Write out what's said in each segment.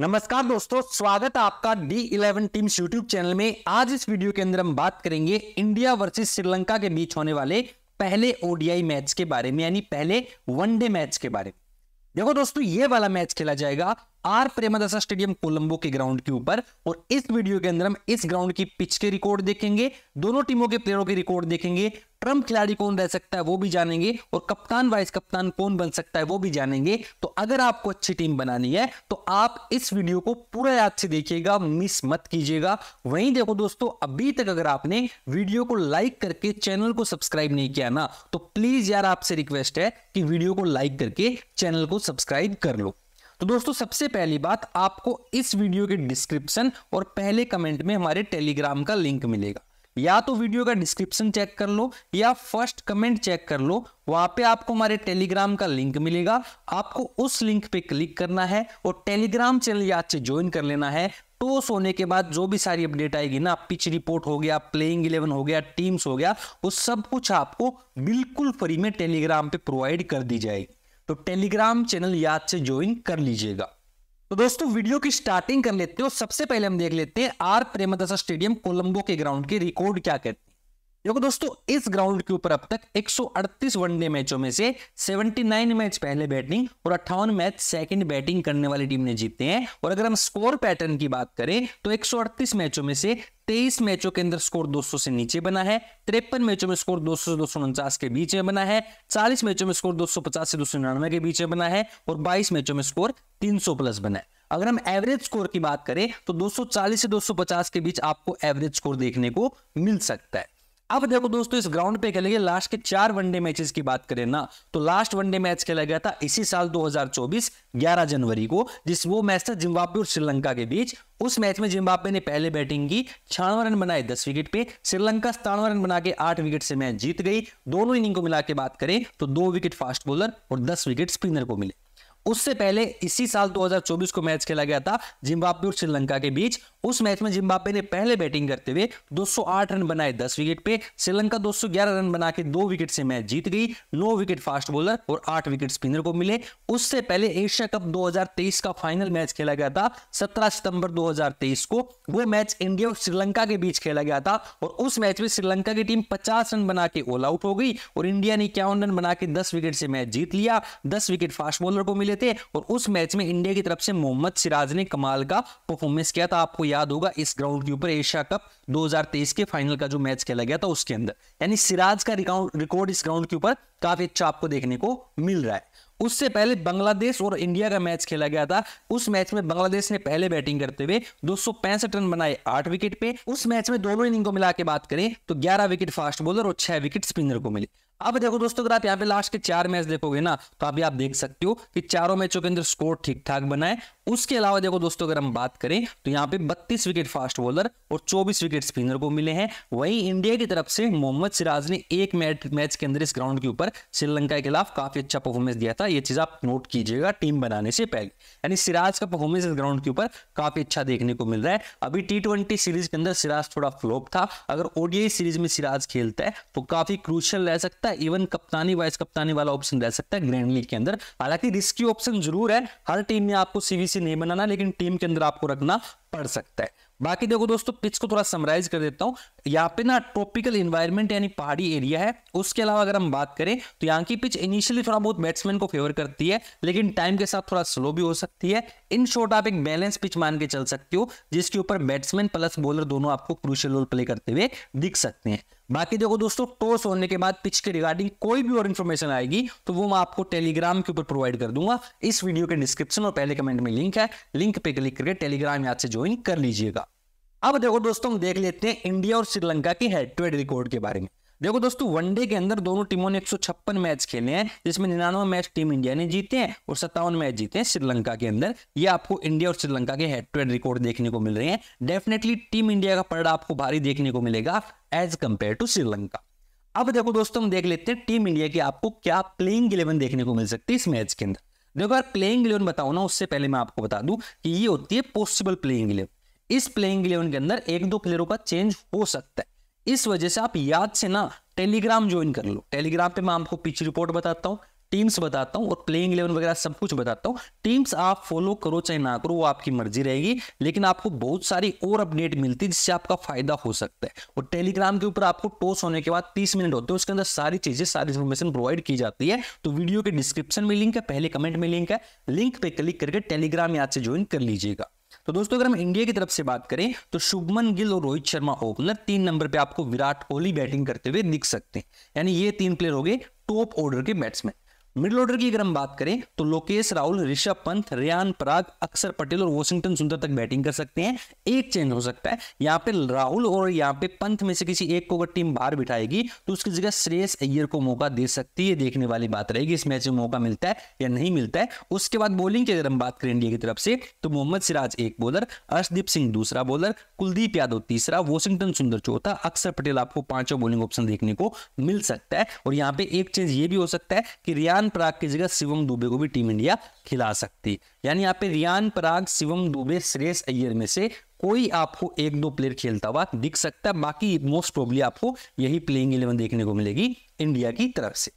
नमस्कार दोस्तों स्वागत है आपका D eleven teams YouTube channel में आज इस वीडियो के अंदर हम बात करेंगे इंडिया वर्सेस श्रीलंका के बीच होने वाले पहले ओडीआई मैच के बारे में यानी पहले वनडे मैच के बारे में देखो दोस्तों ये वाला मैच खेला जाएगा आर प्रेमदासा स्टेडियम कोलंबो के ग्राउंड के ऊपर और इस वीडियो के अंदर हम इस ग्राउंड की पिच के रिकॉर्ड देखेंगे दोनों टीमों के प्लेयरों के रिकॉर्ड देखेंगे ट्रम्प खिलाड़ी कौन रह सकता है वो भी जानेंगे और कप्तान वाइस कप्तान कौन बन सकता है वो भी जानेंगे तो अगर आपको अच्छी टीम बनानी है तो आप इस वीडियो को पूरा याद से देखिएगा मिस मत कीजिएगा वहीं देखो दोस्तों अभी तक अगर आपने वीडियो को लाइक करके चैनल को सब्सक्राइब नहीं किया ना तो प्लीज यार आपसे रिक्वेस्ट है कि वीडियो को लाइक करके चैनल को सब्सक्राइब कर लो तो दोस्तों सबसे पहली बात आपको इस वीडियो के डिस्क्रिप्शन और पहले कमेंट में हमारे टेलीग्राम का लिंक मिलेगा या तो वीडियो का डिस्क्रिप्शन चेक कर लो या फर्स्ट कमेंट चेक कर लो वहां पे आपको हमारे टेलीग्राम का लिंक मिलेगा आपको उस लिंक पे क्लिक करना है और टेलीग्राम चैनल याद से ज्वाइन कर लेना है तो होने के बाद जो भी सारी अपडेट आएगी ना पिच रिपोर्ट हो गया प्लेइंग इलेवन हो गया टीम्स हो गया वो सब कुछ आपको बिल्कुल फ्री में टेलीग्राम पे प्रोवाइड कर दी जाएगी तो टेलीग्राम चैनल याद से ज्वाइन कर लीजिएगा तो दोस्तों वीडियो की स्टार्टिंग कर लेते हो सबसे पहले हम देख लेते हैं आर प्रेमदासा स्टेडियम कोलंबो के ग्राउंड के रिकॉर्ड क्या कहते हैं देखो दोस्तों इस ग्राउंड के ऊपर अब तक 138 वनडे मैचों में से 79 मैच पहले बैटिंग और अट्ठावन मैच सेकंड बैटिंग करने वाली टीम ने जीते हैं और अगर हम स्कोर पैटर्न की बात करें तो 138 मैचों में से 23 मैचों के अंदर स्कोर 200 से नीचे बना है तिरपन मैचों में स्कोर 200 से दो के बीच में बना है 40 मैचों में स्कोर 250 से दो के बीच में बना है और 22 मैचों में स्कोर 300 प्लस बना है अगर हम एवरेज स्कोर की बात करें तो 240 से 250 के बीच आपको एवरेज स्कोर देखने को मिल सकता है अब देखो दोस्तों इस ग्राउंड पे खेले गए लास्ट के चार वनडे मैचेस की बात करें ना तो लास्ट वनडे मैच खेला गया था इसी साल 2024 11 जनवरी को जिस वो मैच था जिम्बाब्वे और श्रीलंका के बीच उस मैच में जिम्बाब्वे ने पहले बैटिंग की छियानवे रन बनाए दस विकेट पे श्रीलंका सतानवे रन बना के आठ विकेट से मैच जीत गई दोनों इनिंग को मिला के बात करें तो दो विकेट फास्ट बॉलर और दस विकेट स्पिनर को मिले उससे पहले इसी साल 2024 को मैच खेला गया था जिम्बाब्वे और श्रीलंका के बीच उस मैच में जिम्बाब्वे ने पहले बैटिंग करते हुए 208 रन बनाए 10 विकेट पे श्रीलंका 211 रन बना के दो विकेट से मैच जीत गई नौ विकेट फास्ट बॉलर और आठ विकेट स्पिनर को मिले उससे पहले एशिया कप 2023 का फाइनल मैच खेला गया था 17 सितंबर 2023 को वह मैच इंडिया और श्रीलंका के बीच खेला गया था और उस मैच में श्रीलंका की टीम पचास रन बना के ऑल आउट हो गई और इंडिया ने इक्यावन रन बना के दस विकेट से मैच जीत लिया दस विकेट फास्ट बॉलर को मिले थे और उस मैच में इंडिया की तरफ से मोहम्मद सिराज ने कमाल का परफॉर्मेंस किया था आपको याद होगा इस ग्राउंड के ऊपर एशिया कप 2023 के फाइनल का जो मैच खेला गया था उसके अंदर यानी सिराज का रिकॉर्ड इस ग्राउंड के ऊपर काफी अच्छा आपको देखने को मिल रहा है उससे पहले बांग्लादेश और इंडिया का मैच खेला गया था उस मैच में बांग्लादेश ने पहले बैटिंग करते हुए दो रन बनाए आठ विकेट पे उस मैच में दोनों इनिंग को मिला के बात करें तो 11 विकेट फास्ट बॉलर और 6 विकेट स्पिनर को मिले अब देखो दोस्तों अगर आप यहाँ पे लास्ट के चार मैच देखोगे ना तो अभी आप देख सकते हो कि चारों मैचों के अंदर स्कोर ठीक ठाक बनाए उसके अलावा देखो दोस्तों अगर हम बात करें तो यहाँ पे 32 विकेट फास्ट बॉलर और 24 विकेट स्पिनर को मिले हैं वहीं इंडिया की तरफ से मोहम्मद सिराज ने एक मैच के अंदर इस ग्राउंड के ऊपर श्रीलंका के खिलाफ काफी अच्छा परफॉर्मेंस दिया था ये चीज आप नोट कीजिएगा टीम बनाने से पहले यानी सिराज का परफॉर्मेंस इस ग्राउंड के ऊपर काफी अच्छा देखने को मिल रहा है अभी टी सीरीज के अंदर सिराज थोड़ा फ्लोप था अगर ओडीआई सीरीज में सिराज खेलता है तो काफी क्रूशल रह सकता है सकता है इवन कप्तानी वाइस कप्तानी वाला ऑप्शन रह सकता है ग्रैंड लीग के अंदर हालांकि रिस्की ऑप्शन जरूर है हर टीम में आपको सीवीसी नहीं बनाना लेकिन टीम के अंदर आपको रखना पड़ सकता है बाकी देखो दोस्तों पिच को थोड़ा समराइज कर देता हूँ यहाँ पे ना ट्रॉपिकल इन्वायरमेंट यानी पहाड़ी एरिया है उसके अलावा अगर हम बात करें तो यहाँ की पिच इनिशियली थोड़ा बहुत बैट्समैन को फेवर करती है लेकिन टाइम के साथ थोड़ा स्लो भी हो सकती है इन शॉर्ट आप एक बैलेंस पिच मान के चल सकते हो जिसके ऊपर बैट्समैन प्लस बॉलर दोनों आपको क्रूशियल रोल प्ले करते हुए दिख सकते हैं बाकी देखो दोस्तों टॉस होने के बाद पिच के रिगार्डिंग कोई भी और इन्फॉर्मेशन आएगी तो वो मैं आपको टेलीग्राम के ऊपर प्रोवाइड कर दूंगा इस वीडियो के डिस्क्रिप्शन और पहले कमेंट में लिंक है लिंक पे क्लिक करके टेलीग्राम यहाँ से ज्वाइन कर लीजिएगा अब देखो दोस्तों हम देख लेते हैं इंडिया और श्रीलंका की हेड टू हेड रिकॉर्ड के बारे में देखो दोस्तों वनडे के अंदर दोनों टीमों ने एक मैच खेले हैं जिसमें निन्यानवे मैच टीम इंडिया ने जीते हैं और सत्तावन मैच जीते हैं श्रीलंका के अंदर ये आपको इंडिया और श्रीलंका के हेड टू हेड रिकॉर्ड देखने को मिल रहे हैं डेफिनेटली टीम इंडिया का पर्डा आपको भारी देखने को मिलेगा एज कंपेयर टू श्रीलंका अब देखो दोस्तों हम देख लेते हैं टीम इंडिया की आपको क्या प्लेइंग इलेवन देखने को मिल सकती है इस मैच के अंदर देखो यार प्लेइंग इलेवन बताओ ना उससे पहले मैं आपको बता दूं कि ये होती है पॉसिबल प्लेइंग इलेवन इस प्लेइंग इलेवन के अंदर एक दो प्लेयरों का चेंज हो सकता है इस वजह से आप याद से ना टेलीग्राम ज्वाइन कर लो टेलीग्राम पे मैं आपको पिच रिपोर्ट बताता हूँ टीम्स बताता हूँ और प्लेइंग इलेवन वगैरह सब कुछ बताता हूँ टीम्स आप फॉलो करो चाहे ना करो वो आपकी मर्जी रहेगी लेकिन आपको बहुत सारी और अपडेट मिलती है जिससे आपका फायदा हो सकता है और टेलीग्राम के ऊपर आपको टॉस होने के बाद 30 मिनट होते हैं उसके अंदर सारी चीजें सारी इन्फॉर्मेशन प्रोवाइड की जाती है तो वीडियो के डिस्क्रिप्शन में लिंक है पहले कमेंट में लिंक है लिंक पे क्लिक करके टेलीग्राम याद से ज्वाइन कर लीजिएगा तो दोस्तों अगर हम इंडिया की तरफ से बात करें तो शुभमन गिल और रोहित शर्मा ओपनर तीन नंबर पे आपको विराट कोहली बैटिंग करते हुए दिख सकते हैं यानी ये तीन प्लेयर हो गए टॉप ऑर्डर के बैट्समैन मिडिल ऑर्डर की अगर हम बात करें तो लोकेश राहुल ऋषभ पंत रियान पराग अक्षर पटेल और वॉशिंगटन सुंदर तक बैटिंग कर सकते हैं एक चेंज हो सकता है यहाँ पे राहुल और यहाँ पे पंत में से किसी एक को अगर टीम बाहर बिठाएगी तो उसकी जगह श्रेयस अय्यर को मौका दे सकती है देखने वाली बात रहेगी इस मैच में मौका मिलता है या नहीं मिलता है उसके बाद बॉलिंग की अगर हम बात करें इंडिया की तरफ से तो मोहम्मद सिराज एक बॉलर अर्शदीप सिंह दूसरा बॉलर कुलदीप यादव तीसरा वॉशिंगटन सुंदर चौथा अक्षर पटेल आपको पांचों बॉलिंग ऑप्शन देखने को मिल सकता है और यहाँ पे एक चेंज ये भी हो सकता है कि रियान रियान पराग की जगह शिवम दुबे को भी टीम इंडिया खिला सकती यानी यहाँ पे रियान पराग शिवम दुबे श्रेयस अय्यर में से कोई आपको एक दो प्लेयर खेलता हुआ दिख सकता है बाकी मोस्ट प्रोबली आपको यही प्लेइंग इलेवन देखने को मिलेगी इंडिया की तरफ से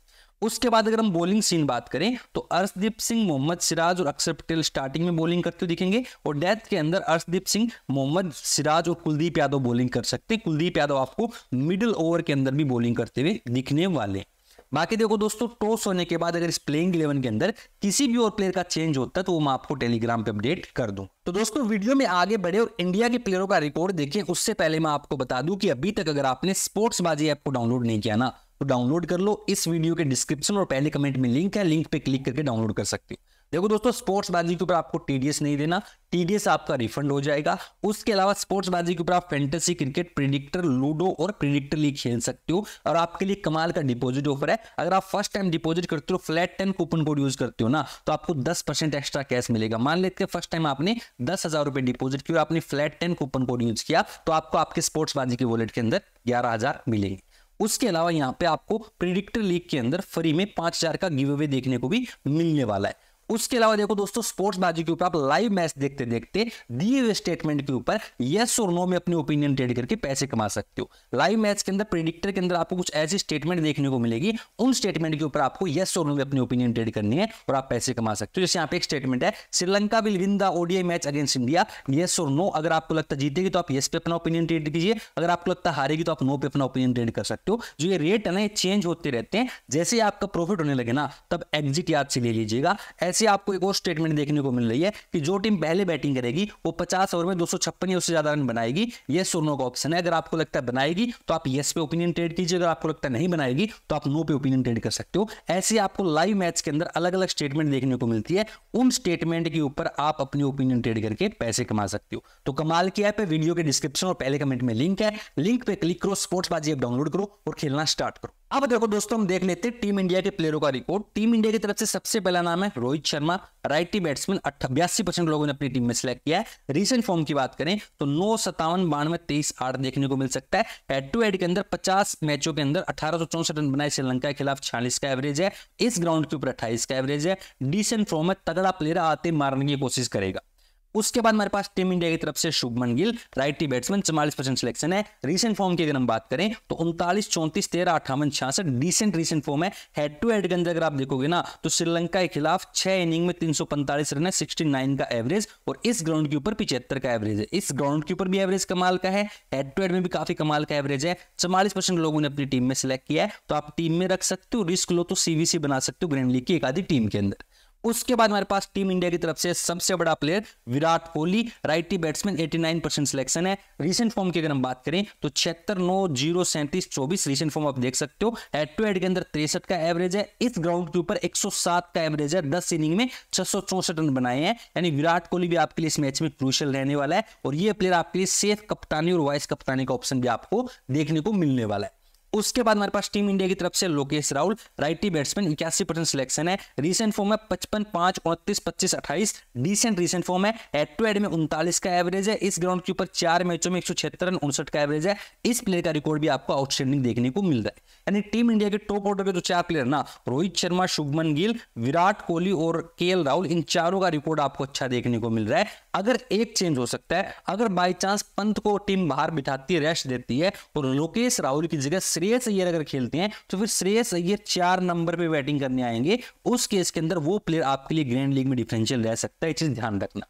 उसके बाद अगर हम बॉलिंग सीन बात करें तो अर्शदीप सिंह मोहम्मद सिराज और अक्षर पटेल स्टार्टिंग में बॉलिंग करते हुए दिखेंगे और डेथ के अंदर अर्शदीप सिंह मोहम्मद सिराज और कुलदीप यादव बॉलिंग कर सकते हैं कुलदीप यादव आपको मिडिल ओवर के अंदर भी बॉलिंग करते हुए दिखने वाले बाकी देखो दोस्तों टॉस होने के बाद अगर इस प्लेइंग इलेवन के अंदर किसी भी और प्लेयर का चेंज होता है तो वो मैं आपको टेलीग्राम पे अपडेट कर दूं तो दोस्तों वीडियो में आगे बढ़े और इंडिया के प्लेयरों का रिकॉर्ड देखें उससे पहले मैं आपको बता दूं कि अभी तक अगर आपने स्पोर्ट्स बाजी ऐप को डाउनलोड नहीं किया ना तो डाउनलोड कर लो इस वीडियो के डिस्क्रिप्शन और पहले कमेंट में लिंक है लिंक पे क्लिक करके डाउनलोड कर सकते हो देखो दोस्तों स्पोर्ट्स बाजी के ऊपर आपको टीडीएस नहीं देना टीडीएस आपका रिफंड हो जाएगा उसके अलावा स्पोर्ट्स बाजी के ऊपर आप फेंटेसी क्रिकेट प्रिडिक्टर लूडो और प्रिडिक्टर लीग खेल सकते हो और आपके लिए कमाल का डिपॉजिट ऑफर है अगर आप फर्स्ट टाइम डिपॉजिट करते हो flat ten coupon code use करते हो ना तो आपको दस परसेंट एक्स्ट्रा कैश मिलेगा मान लेते फर्स्ट टाइम आपने दस हजार रुपए डिपॉजिट किया आपने flat ten coupon code use किया तो आपको आपके स्पोर्ट्स बाजी के वॉलेट के अंदर ग्यारह हजार उसके अलावा यहाँ पे आपको प्रिडिक्टर लीग के अंदर फ्री में पांच हजार का गिव अवे देखने को भी मिलने वाला है उसके अलावा देखो दोस्तों स्पोर्ट्स बाजी के ऊपर आप लाइव मैच देखते देखते दिए हुए स्टेटमेंट के ऊपर यस और नो में अपनी ओपिनियन ट्रेड करके पैसे कमा सकते हो लाइव मैच के अंदर प्रिडिक्टर के अंदर आपको कुछ ऐसी स्टेटमेंट देखने को मिलेगी उन स्टेटमेंट के ऊपर आपको यस और नो में अपनी ओपिनियन ट्रेड करनी है और आप पैसे कमा सकते हो जैसे यहाँ पे एक स्टेटमेंट है Sri Lanka will win the ODI match against India yes और नो अगर आपको लगता जीतेगी तो आप यस पे अपना ओपिनियन ट्रेड कीजिए अगर आपको लगता हारेगी तो आप नो पे अपना ओपिनियन ट्रेड कर सकते हो जो ये रेट है ना ये चेंज होते रहते हैं जैसे ही आपका प्रॉफिट होने लगे ना तब एग्जिट याद से ले लीजिएगा ऐसे से आपको एक और स्टेटमेंट देखने को मिल रही है कि जो टीम पहले बैटिंग करेगी वो पचास ओवर में दो या उससे ज्यादा रन बनाएगी ये सोनो का ऑप्शन है अगर आपको लगता है बनाएगी तो आप येस पे ओपिनियन ट्रेड कीजिए अगर आपको लगता नहीं बनाएगी तो आप नो पे ओपिनियन ट्रेड कर सकते हो ऐसे आपको लाइव मैच के अंदर अलग अलग स्टेटमेंट देखने को मिलती है उन स्टेटमेंट के ऊपर आप अपनी ओपिनियन ट्रेड करके पैसे कमा सकते हो तो कमाल की ऐप है वीडियो के डिस्क्रिप्शन और पहले कमेंट में लिंक है लिंक पे क्लिक करो स्पोर्ट्स बाजी डाउनलोड करो और खेलना स्टार्ट करो अब देखो दोस्तों हम देख लेते हैं टीम इंडिया के प्लेयरों का रिपोर्ट टीम इंडिया की तरफ से सबसे पहला नाम है रोहित शर्मा राइटी बैट्समैन बयासी परसेंट लोगों ने अपनी टीम में सिलेक्ट किया है रीसेंट फॉर्म की बात करें तो नौ सत्तावन बानवे तेईस आठ देखने को मिल सकता है हेड टू हेड के अंदर पचास मैचों के अंदर अठारह रन बनाए श्रीलंका के खिलाफ छियालीस का एवरेज है इस ग्राउंड के ऊपर अट्ठाईस का एवरेज है डिसेंट फॉर्म में तगड़ा प्लेयर आते मारने की कोशिश करेगा उसके बाद हमारे पास टीम इंडिया की तरफ से शुभमन गिल राइटी बैट्समैन चौवालीस परसेंट सिलेक्शन है रीसेंट फॉर्म की अगर हम बात करें तो उनतालीस चौंतीस तेरह अट्ठावन छियासठ डिसेंट रीसेंट फॉर्म है हेड टू हेड के अंदर अगर आप देखोगे ना तो श्रीलंका के खिलाफ छह इनिंग में तीन सौ पैंतालीस रन है सिक्सटी का एवरेज और इस ग्राउंड के ऊपर पिछहत्तर का एवरेज है इस ग्राउंड के ऊपर भी एवरेज कमाल का है हेड टू हेड में भी काफी कमाल का एवरेज है चौवालीस लोगों ने अपनी टीम में सिलेक्ट किया है तो आप टीम में रख सकते हो रिस्क लो तो सीवीसी बना सकते हो ग्रैंड लीग की एक आधी टीम के अंदर उसके बाद हमारे पास टीम इंडिया की तरफ से सबसे बड़ा player Virat Kohli righty batsman 89 percent selection है रिसेंट फॉर्म की अगर हम बात करें तो छिहत्तर नौ जीरो सैंतीस चौबीस रिसेंट फॉर्म आप देख सकते हो हेड टू हेड के अंदर तिरसठ का एवरेज है इस ग्राउंड के ऊपर 107 का एवरेज है दस इनिंग में छह रन बनाए हैं यानी विराट कोहली भी आपके लिए इस मैच में क्रूशल रहने वाला है और ये प्लेयर आपके लिए सेफ कप्तानी और वाइस कप्तानी का ऑप्शन भी आपको देखने को मिलने वाला है उसके बाद हमारे पास टीम इंडिया की तरफ से लोकेश राहुल राइटी बैट्समैन इक्यासी परसेंट सिलेक्शन है रिसेंट फॉर्म है पचपन पांच उनतीस पच्चीस अट्ठाईस डिसेंट रिसेंट फॉर्म है एड टू एड में उनतालीस का एवरेज है इस ग्राउंड के ऊपर चार मैचों में एक सौ छिहत्तर रन उनसठ का एवरेज है इस प्लेयर का रिकॉर्ड भी आपको आउटस्टैंडिंग देखने को मिल रहा है यानी टीम इंडिया के टॉप ऑर्डर के जो चार प्लेयर ना रोहित शर्मा शुभमन गिल विराट कोहली और के राहुल इन चारों का रिकॉर्ड आपको अच्छा देखने को मिल रहा है अगर एक चेंज हो सकता है अगर बाई चांस पंत को टीम बाहर बिठाती है रेस्ट देती है और लोकेश राहुल की जगह श्रेयस अय्यर अगर खेलते हैं तो फिर श्रेयस अय्यर चार नंबर पर बैटिंग करने आएंगे उस केस के अंदर वो प्लेयर आपके लिए ग्रैंड लीग में डिफरेंशियल रह सकता है चीज ध्यान रखना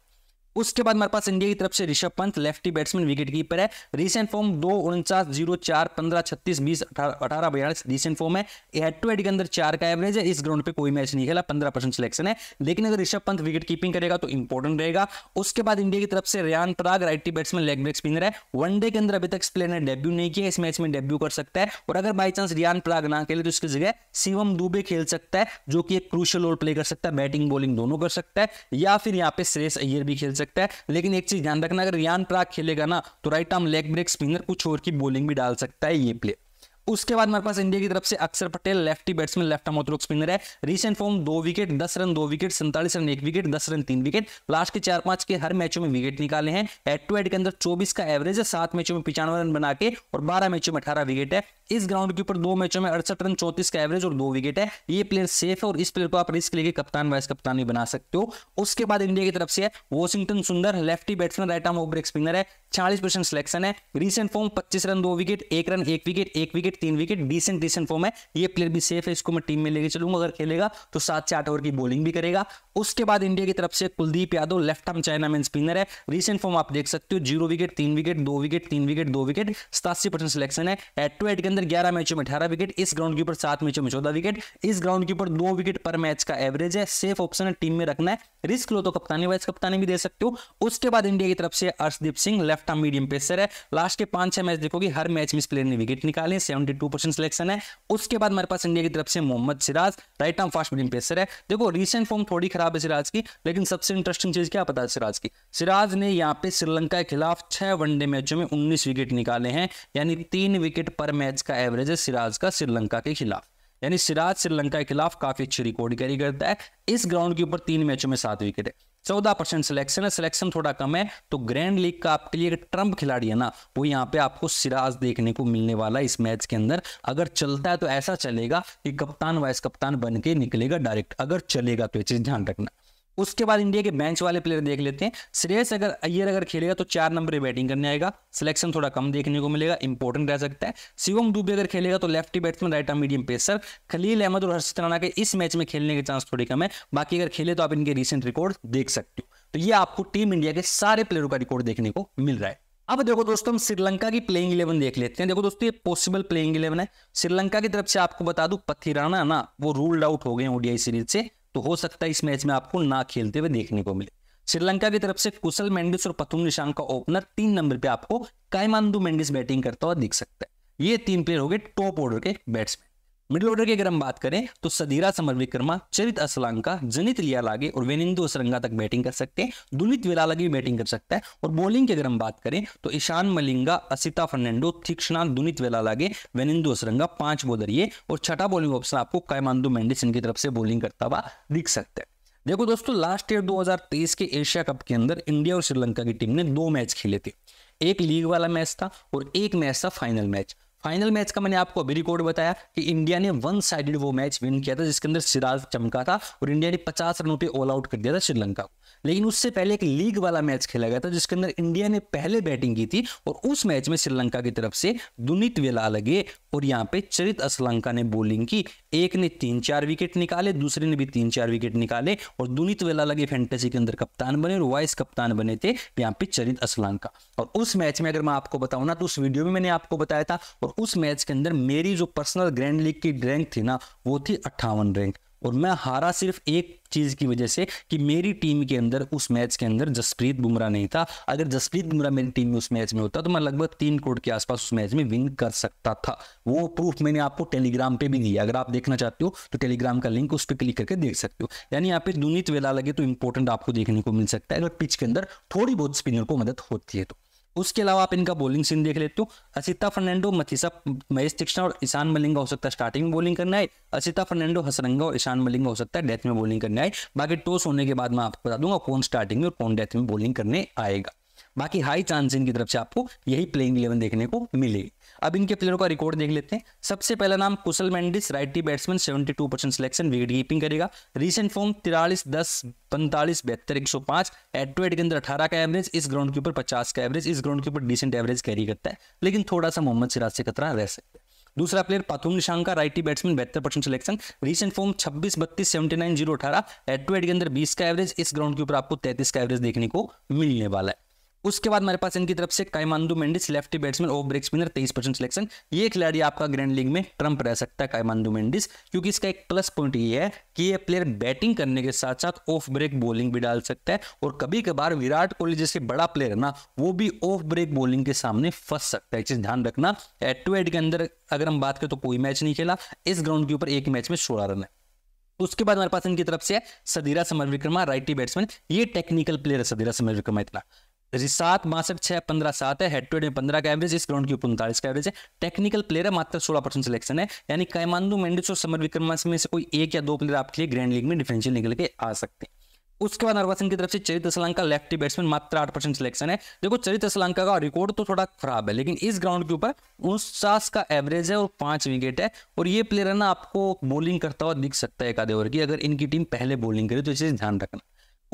उसके बाद हमारे पास इंडिया की तरफ से Rishabh Pant lefty batsman wicket keeper है रिसेंट फॉर्म दो उनचास जीरो चार पंद्रह छत्तीस बीस अठारह बयालीस रिसेंट फॉर्म है हेड टू हेड के अंदर चार का एवरेज है इस ग्राउंड पे कोई मैच नहीं खेला पंद्रह परसेंट सिलेक्शन है लेकिन अगर ऋषभ पंत विकेट कीपिंग करेगा तो इंपॉर्टेंट रहेगा उसके बाद इंडिया की तरफ से Riyan Parag righty batsman leg break spinner है वनडे के अंदर अभी तक प्लेयर ने डेब्यू नहीं किया इस मैच में डेब्यू कर सकता है और अगर बाई चांस रियान पराग ना खेले तो इसकी जगह शिवम दुबे खेल सकता है जो कि एक क्रूशल रोल प्ले कर सकता है बैटिंग बॉलिंग दोनों कर सकता है या फिर यहाँ पे श्रेष अय्यर भी खेल सकता सकता है लेकिन एक चीज ध्यान रखना अगर रियान प्राग खेलेगा ना तो right arm leg break spinner कुछ और की बॉलिंग भी डाल सकता है ये प्लेयर उसके बाद हमारे पास इंडिया की तरफ से Axar Patel lefty batsman left arm orthodox spinner है रिसेंट फॉर्म दो विकेट दस रन दो विकेट सैंतालीस रन एक विकेट दस रन तीन विकेट लास्ट के चार पांच के हर मैचों में विकेट निकाले हैं एट टू एट के अंदर चौबीस का एवरेज है सात मैचों में पिचानवे रन बना के और बारह मैचों में अठारह विकेट है इस ग्राउंड के ऊपर दो मैचों में अड़सठ रन चौतीस का एवरेज और दो विकेट है ये प्लेयर सेफ है और इस प्लेयर को आप रिस्क लेके कप्तान वाइस कप्तान भी बना सकते हो उसके बाद इंडिया की तरफ से Washington Sundar lefty batsman right arm over spinner है चालीस परसेंट सिलेक्शन है रिसेंट फॉर्म पच्चीस रन दो विकेट एक रन एक विकेट एक विकेट तीन विकेट डिसेंट रिसेंट फॉर्म है ये प्लेयर भी सेफ है इसको मैं टीम में लेके चलूंगा अगर खेलेगा तो सात से आठ ओवर की बॉलिंग भी करेगा उसके बाद इंडिया की तरफ से Kuldeep Yadav left arm chinaman spinner है रिसेंट फॉर्म आप देख सकते हो जीरो विकेट तीन विकेट दो विकेट तीन विकेट दो विकेट सतासी परसेंट सिलेक्शन है एट टू एट के अंदर अंदर 11 मैचों में 18 विकेट इस ग्राउंड के ऊपर 7 मैचों में चौदह विकेट इस ग्राउंड के ऊपर 2 विकेट पर मैच का एवरेज है सेफ ऑप्शन है टीम में रखना है रिस्क लो तो कप्तानी वाइज कप्तानी भी दे सकते हो उसके बाद इंडिया की तरफ से Arshdeep Singh left arm medium pacer है लास्ट के पांच छह मैच देखोगे हर मैच में इस प्लेयर ने विकेट निकाले सेवेंटी टू परसेंट सिलेक्शन है उसके बाद हमारे पास इंडिया की तरफ से Mohammed Siraj right arm fast medium pacer है देखो रिसेंट फॉर्म थोड़ी खराब है सिराज की लेकिन सबसे इंटरेस्टिंग चीज क्या पता है सिराज की सिराज ने यहाँ पे श्रीलंका के खिलाफ छह वनडे मैचों में उन्नीस विकेट निकाले हैं यानी तीन विकेट पर मैच का इसका एवरेज है सिराज का श्रीलंका के खिलाफ यानी सिराज श्रीलंका के खिलाफ काफी अच्छी रिकॉर्ड कैरी करता है इस ग्राउंड के ऊपर तीन मैचों में सात विकेट है चौदह परसेंट सिलेक्शन है सिलेक्शन थोड़ा कम है तो ग्रैंड लीग का आपके लिए ट्रंप खिलाड़ी है ना वो यहाँ पे आपको सिराज देखने को मिलने वाला है इस मैच के अंदर अगर चलता है तो ऐसा चलेगा कि कप्तान वाइस कप्तान बन के निकलेगा डायरेक्ट अगर चलेगा तो ये चीज ध्यान रखना उसके बाद इंडिया के बेंच वाले प्लेयर देख लेते हैं श्रेयस अगर अय्यर अगर खेलेगा तो चार नंबर बैटिंग करने आएगा सिलेक्शन थोड़ा कम देखने को मिलेगा इंपॉर्टेंट रह सकता है शिवम दुबे अगर खेलेगा तो left batsman right arm medium pacer Khaleel Ahmed और हर्षित राणा के इस मैच में खेलने के चांस थोड़े कम है बाकी अगर खेले तो आप इनके रिसेंट रिकॉर्ड देख सकते हो तो ये आपको टीम इंडिया के सारे प्लेयरों का रिकॉर्ड देखने को मिल रहा है अब देखो दोस्तों हम श्रीलंका की प्लेइंग इलेवन देख लेते हैं देखो दोस्तों ये पॉसिबल प्लेइंग इलेवन है श्रीलंका की तरफ से आपको बता दूं पथिराना ना वो रूल्ड आउट हो गए ओडीआई सीरीज से तो हो सकता है इस मैच में आपको ना खेलते हुए देखने को मिले श्रीलंका की तरफ से कुशल मेंडिस और पथुम निशान का ओपनर तीन नंबर पे आपको कायमांडू मेंडिस बैटिंग करता हुआ दिख सकता है ये तीन प्लेयर हो गए टॉप ऑर्डर के बैट्समैन मिडिल ऑर्डर की अगर हम बात करें तो सदीरा समर विक्रमा चरित असलंका जनित लिया लागे और वेनिंदो असरंगा तक बैटिंग कर सकते हैं दुलित वेला भी बैटिंग कर सकता है और बॉलिंग की अगर हम बात करें तो ईशान मलिंगा असिता फर्नेंडो तीक्षणा दुनित वेला लागे वेनिंदो असरंगा पांच बॉलर ये और छठा बॉलिंग ऑप्शन आपको कैमांडो मेंडिस इनकी तरफ से बॉलिंग करता हुआ दिख सकता है देखो दोस्तों लास्ट ईयर 2023 के एशिया कप के अंदर इंडिया और श्रीलंका की टीम ने दो मैच खेले थे एक लीग वाला मैच था और एक मैच था फाइनल मैच फाइनल मैच का मैंने आपको अभी रिकॉर्ड बताया कि इंडिया ने वन साइडेड वो मैच विन किया था जिसके अंदर सिराज चमका था और इंडिया ने 50 रनों पे ऑल आउट कर दिया था श्रीलंका को लेकिन उससे पहले एक लीग वाला मैच खेला गया था जिसके अंदर इंडिया ने पहले बैटिंग की थी और उस मैच में श्रीलंका की तरफ से दुनित वेला लगे और यहाँ पे चरित असलंका ने बॉलिंग की एक ने तीन चार विकेट निकाले दूसरे ने भी तीन चार विकेट निकाले और दुनित वेला लगे फैंटेसी के अंदर कप्तान बने और वाइस कप्तान बने थे यहाँ पे चरित असलान का और उस मैच में अगर मैं आपको बताऊँ ना तो उस वीडियो में मैंने आपको बताया था और उस मैच के अंदर मेरी जो पर्सनल ग्रैंड लीग की रैंक थी ना वो थी अट्ठावन रैंक और मैं हारा सिर्फ एक चीज़ की वजह से कि मेरी टीम के अंदर उस मैच के अंदर जसप्रीत बुमराह नहीं था अगर जसप्रीत बुमराह मेरी टीम में उस मैच में होता तो मैं लगभग तीन करोड़ के आसपास उस मैच में विन कर सकता था वो प्रूफ मैंने आपको टेलीग्राम पे भी दिया अगर आप देखना चाहते हो तो टेलीग्राम का लिंक उस पर क्लिक करके देख सकते हो यानी यहाँ पे दुनित वेला लगे तो इंपॉर्टेंट आपको देखने को मिल सकता है अगर पिच के अंदर थोड़ी बहुत स्पिनर को मदद होती है तो उसके अलावा आप इनका बॉलिंग सीन देख लेते हो असिता फर्नांडो मथिसा महेश तीक्षणा और ईशान मलिंगा हो सकता है स्टार्टिंग में बॉलिंग करने आए असिता फर्नांडो हसरंगा और ईशान मलिंगा हो सकता है डेथ में बॉलिंग करने आए बाकी टॉस होने के बाद मैं आपको बता दूंगा कौन स्टार्टिंग में और कौन डेथ में बॉलिंग करने आएगा बाकी हाई चांस इनकी तरफ से आपको यही प्लेइंग इलेवन देखने को मिलेगी अब इनके प्लेयर का रिकॉर्ड देख लेते हैं सबसे पहला नाम Kusal Mendis righty batsman 72 percent selection wicket keeping करेगा रिसेंट फॉर्म तिरालीस दस पैंतालीस बहत्तर एक सौ पांच एट टू एट के अंदर अठारह का एवरेज इस ग्राउंड के ऊपर पचास का एवरेज इस ग्राउंड के ऊपर डिसेंट एवरेज कैरी करता है लेकिन थोड़ा सा मोहम्मद सिराज से खतरा रह सकता है दूसरा player Pathum Nissanka righty batsman बेहतर परसेंट सिलेक्शन रिसेंट फॉर्म 26 बत्तीस सेवेंटी नाइन जीरो अठारह एट टू एट के अंदर 20 का एवरेज इस ग्राउंड के ऊपर आपको 33 का एवरेज देखने को मिलने वाला है उसके बाद मेरे पास इनकी तरफ से Kamindu Mendis lefty batsman off break spinner तेईस परसेंट सिलेक्शन ये खिलाड़ी आपका ग्रैंड लीग में ट्रंप रह सकता है कायमानदू मेंडिस क्योंकि इसका एक प्लस पॉइंट ये है कि ये प्लेयर बैटिंग करने के साथ साथ ऑफ ब्रेक बॉलिंग भी डाल सकता है और कभी कभार विराट कोहली जैसे बड़ा प्लेयर है ना वो भी ऑफ ब्रेक बॉलिंग के सामने फंस सकता है चीज ध्यान रखना एट टू एट के अंदर अगर हम बात करें तो कोई मैच नहीं खेला इस ग्राउंड के ऊपर एक मैच में सोलह रन है उसके बाद हमारे पास इनकी तरफ से Sadeera Samarawickrama righty batsman ये टेक्निकल प्लेयर है सदीरा समर विक्रमा इतना सात बासठ छह पंद्रह सात है हेड टू हेड में पंद्रह का एवरेज इस ग्राउंड के ऊपर उनतालीस का एवरेज है टेक्निकल प्लेयर है मात्र सोलह परसेंट सिलेक्शन है यानी कैमांडू मेंडिस और समर विक्रमा में से कोई एक या दो प्लेयर आपके लिए ग्रैंड लीग में डिफेंशियल निकल के आ सकते हैं उसके बाद अरवासन की तरफ से चरित असलंका लेफ्टी बैट्समैन मात्र आठ परसेंट सिलेक्शन है देखो चरित श्रीलंका का रिकॉर्ड तो थोड़ा खराब है लेकिन इस ग्राउंड के ऊपर उनचास का एवरेज है और पांच विकेट है और ये प्लेयर है ना आपको बॉलिंग करता हुआ दिख सकता है एक आधे ओवर की अगर इनकी टीम पहले बॉलिंग करे तो इसे ध्यान रखना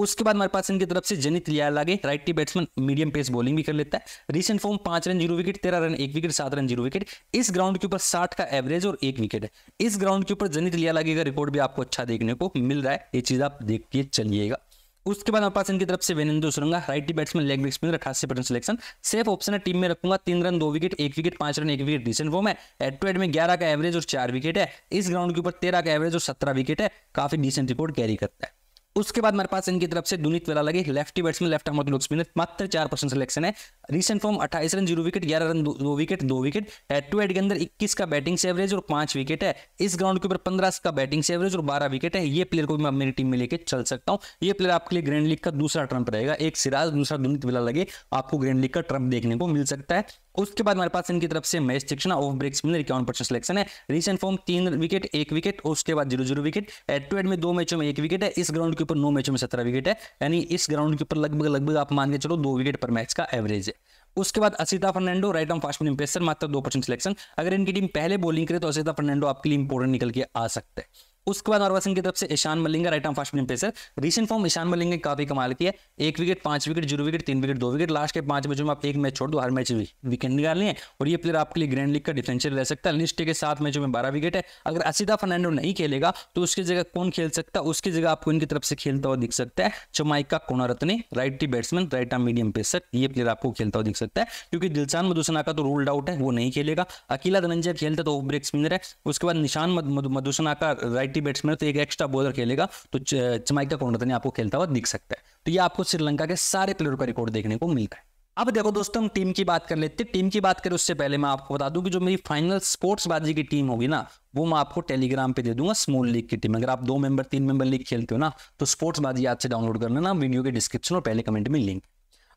उसके बाद हमारे पास इनकी तरफ से जनित लिया गए righty batsman medium pace bowling भी कर लेता है रिसेंट फॉर्म पांच रन जीरो विकेट तेरह रन एक विकेट सात रन जीरो विकेट इस ग्राउंड के ऊपर साठ का एवरेज और एक विकेट है इस ग्राउंड के ऊपर जनित लिया लागे का रिकॉर्ड भी आपको अच्छा देखने को मिल रहा है ये चीज आप देख के चलिएगा उसके बाद हमारे पास इनकी तरफ से Wanindu Hasaranga right batsman leg break spinner अठासी परसेंट सिलेक्शन सेफ ऑप्शन है टीम में रखूंगा तीन रन दो विकेट एक विकेट पांच रन एक विकेट रिसेंट फॉर्म है एट टू एड में ग्यारह का एवरेज और चार विकेट है इस ग्राउंड के ऊपर तेरह का एवरेज और सत्रह विकेट है काफी डिसेंट रिकॉर्ड कैरी करता है उसके बाद हमारे पास इनकी तरफ से Dunith Wellalage lefty batsman left arm orthodox spinner मात्र चार परसेंट सिलेक्शन है रीसेंट फॉर्म अट्ठाईस रन जीरो विकेट ग्यारह रन दो विकेट दो विकेट हेड टू हेड के अंदर इक्कीस का बैटिंग से एवरेज और पांच विकेट है इस ग्राउंड के ऊपर पंद्रह का बैटिंग से एवरेज और बारह विकेट है ये प्लेयर को भी मैं मेरी टीम में लेकर चल सकता हूँ ये प्लेयर आपके लिए ग्रैंड लीग का दूसरा ट्रंप रहेगा एक सिराज दूसरा दुनित वेला लगे आपको ग्रैंड लीग का ट्रंप देखने को मिल सकता है उसके बाद हमारे पास इनकी तरफ से Maheesh Theekshana off break spinner इक्यावन परसेंट सिलेक्शन है रिसेंट फॉर्म तीन विकेट एक विकेट उसके बाद zero zero wicket head to head में दो मैचों में एक विकेट है इस ग्राउंड के ऊपर नौ मैचों में सत्रह विकेट है यानी इस ग्राउंड के ऊपर लगभग लगभग आप मान के चलो दो विकेट पर मैच का एवरेज है उसके बाद Asitha Fernando right arm fast medium pacer मात्र दो परसेंट सिलेक्शन अगर इनकी टीम पहले बॉलिंग करे तो असिता फर्नांडो आपके लिए इंपॉर्टेंट निकल के आ सकते हैं उसके बाद हमारे की तरफ से Eshan Malinga right arm fast medium pacer recent form Eshan Malinga काफी कमाल की है एक विकेट पांच विकेट जीरो विकेट तीन विकेट दो विकेट लास्ट के पांच मैचों में आप एक मैच छोड़ दो हर मैच विकेट निकालनी है और ये प्लेयर आपके लिए ग्रैंड लीग का डिफेंशियल रह सकता है लिस्ट के साथ मैचों में बारह विकेट है अगर असिदा फर्नांडो नहीं खेलेगा तो उसकी जगह कौन खेल सकता है उसकी जगह आपको इनकी तरफ से खेलता हुआ दिख सकता है Chamika Karunaratne righty batsman right arm medium pacer ये प्लेयर आपको खेलता हुआ दिख सकता है क्योंकि दिलचान मधुसना का तो रूल आउट है वो नहीं खेलेगा अकेला धनंजय खेलता तो ब्रेक स्पिनर है उसके बाद निशान मधुसना का राइट पेनल्टी बैट्समैन तो एक एक्स्ट्रा बॉलर खेलेगा तो जमाइका कॉन्डर आपको खेलता हुआ दिख सकता है तो ये आपको श्रीलंका के सारे प्लेयर का रिकॉर्ड देखने को मिलता है अब देखो दोस्तों हम टीम की बात कर लेते हैं टीम की बात करें उससे पहले मैं आपको बता दूं कि जो मेरी फाइनल स्पोर्ट्स बाजी की टीम होगी ना वो मैं आपको टेलीग्राम पे दे दूंगा स्मॉल लीग की टीम अगर आप दो मेंबर तीन मेंबर लीग खेलते हो ना तो स्पोर्ट्स बाजी आज से डाउनलोड कर लेना वीडियो के डिस्क्रिप्शन और पहले कमेंट में लिंक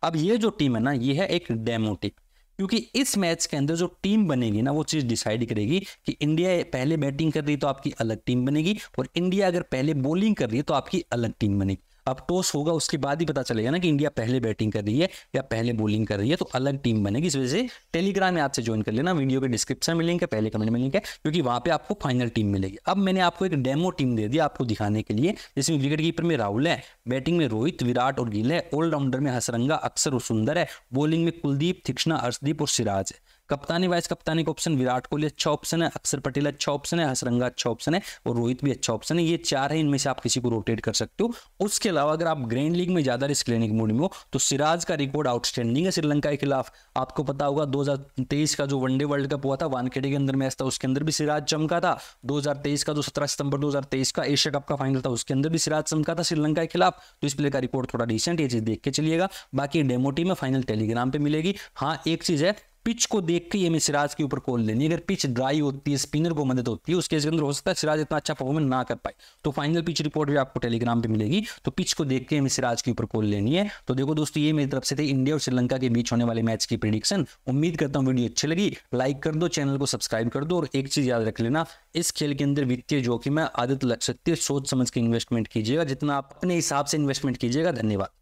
अब ये जो टीम है ना ये है एक डेमो टीम क्योंकि इस मैच के अंदर जो टीम बनेगी ना वो चीज़ डिसाइड करेगी कि इंडिया पहले बैटिंग तो कर रही है तो आपकी अलग टीम बनेगी और इंडिया अगर पहले बॉलिंग कर रही है तो आपकी अलग टीम बनेगी अब टॉस होगा उसके बाद ही पता चलेगा ना कि इंडिया पहले बैटिंग कर रही है या पहले बॉलिंग कर रही है तो अलग टीम बनेगी इस वजह से टेलीग्राम में आपसे ज्वाइन कर लेना वीडियो के डिस्क्रिप्शन में लिंक है पहले कमेंट में लिंक है क्योंकि वहाँ पे आपको फाइनल टीम मिलेगी अब मैंने आपको एक डेमो टीम दे दी आपको दिखाने के लिए जिसमें विकेट कीपर में राहुल है बैटिंग में रोहित विराट और गिल है ऑलराउंडर में हसरंगा अक्सर और सुंदर है बॉलिंग में कुलदीप थिक्षणा अर्शदीप और सिराज है कप्तानी वाइस कप्तानी का ऑप्शन विराट कोहली अच्छा ऑप्शन है अक्षर पटेल अच्छा ऑप्शन है हसरंगा अच्छा ऑप्शन है और रोहित भी अच्छा ऑप्शन है ये चार है इनमें से आप किसी को रोटेट कर सकते हो उसके अलावा अगर आप ग्रैंड लीग में ज्यादा रिस्क लेने के मूड में हो तो सिराज का रिकॉर्ड आउटस्टैंडिंग है श्रीलंका के खिलाफ आपको पता होगा दो का जो वनडे वर्ल्ड कप हुआ था वानखेड़े के अंदर मैच था उसके अंदर भी सिराज चमका था दो का जो सत्रह सितंबर दो का एशिया कप का फाइनल था उसके अंदर भी सिराज चमका था श्रीलंका के खिलाफ तो इस प्लेयर का रिकॉर्ड थोड़ा रिसेंट ये चीज देख के चलिएगा बाकी डेमोटी में फाइनल टेलीग्राम पे मिलेगी हाँ एक चीज है पिच को देख के ये मैं सिराज के ऊपर कॉल लेनी अगर पिच ड्राई होती है स्पिनर को मदद होती है उसके अंदर हो सकता है सिराज इतना अच्छा परफॉर्मेंस ना कर पाए तो फाइनल पिच रिपोर्ट भी आपको टेलीग्राम पे मिलेगी तो पिच को देख के हमें सिराज के ऊपर कॉल लेनी है तो देखो दोस्तों ये मेरी तरफ से थे इंडिया और श्रीलंका के बीच होने वाले मैच की प्रिडिक्शन उम्मीद करता हूँ वीडियो अच्छी लगी लाइक कर दो चैनल को सब्सक्राइब कर दो और एक चीज याद रख लेना इस खेल के अंदर वित्तीय जोखिम है आदत लग सकती है सोच समझ के इन्वेस्टमेंट कीजिएगा जितना आप अपने हिसाब से इन्वेस्टमेंट कीजिएगा धन्यवाद